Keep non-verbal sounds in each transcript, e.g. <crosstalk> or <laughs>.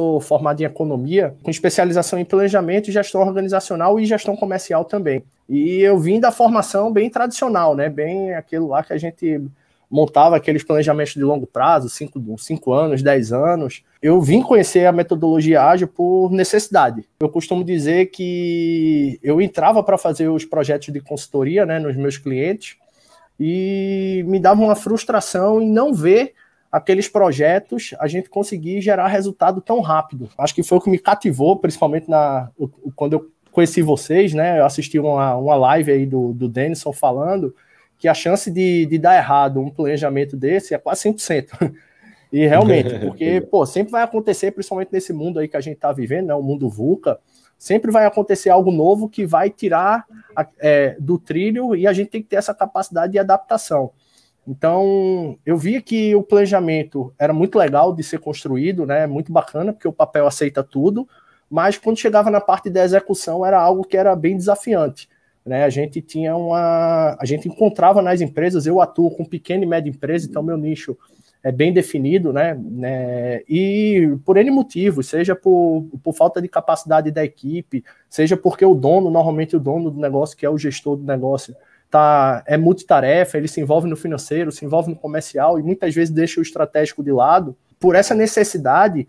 sou formado em economia, com especialização em planejamento, gestão organizacional e gestão comercial também. E eu vim da formação bem tradicional, né? Bem aquilo lá que a gente montava aqueles planejamentos de longo prazo, 5 anos, 10 anos. Eu vim conhecer a metodologia ágil por necessidade. Eu costumo dizer que eu entrava para fazer os projetos de consultoria né, nos meus clientes e me dava uma frustração em não ver aqueles projetos a gente conseguir gerar resultado tão rápido. Acho que foi o que me cativou, principalmente na, quando eu conheci vocês, né? Eu assisti uma, uma live aí do, do Denison falando que a chance de, de dar errado um planejamento desse é quase 100%. <laughs> E realmente, <laughs> porque, pô, sempre vai acontecer, principalmente nesse mundo aí que a gente tá vivendo, né? O mundo VUCA, sempre vai acontecer algo novo que vai tirar é, do trilho e a gente tem que ter essa capacidade de adaptação. Então, eu via que o planejamento era muito legal de ser construído, né? Muito bacana, porque o papel aceita tudo, mas quando chegava na parte da execução era algo que era bem desafiante, né? A gente tinha uma a gente encontrava nas empresas, eu atuo com pequena e média empresa, então meu nicho é bem definido, né? né? e por N motivos, seja por, por falta de capacidade da equipe, seja porque o dono, normalmente o dono do negócio, que é o gestor do negócio, tá, é multitarefa, ele se envolve no financeiro, se envolve no comercial e muitas vezes deixa o estratégico de lado. Por essa necessidade,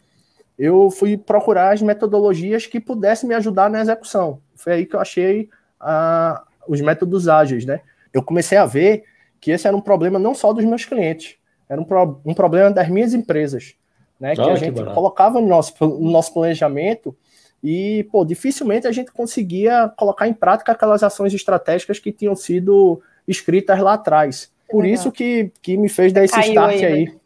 eu fui procurar as metodologias que pudessem me ajudar na execução. Foi aí que eu achei ah, os métodos ágeis, né? Eu comecei a ver que esse era um problema não só dos meus clientes, era um, pro, um problema das minhas empresas, né? que a gente colocava no nosso, no nosso planejamento e, pô, dificilmente a gente conseguia colocar em prática aquelas ações estratégicas que tinham sido escritas lá atrás. Por é isso que, que me fez dar esse Caiu start aí. aí. Né?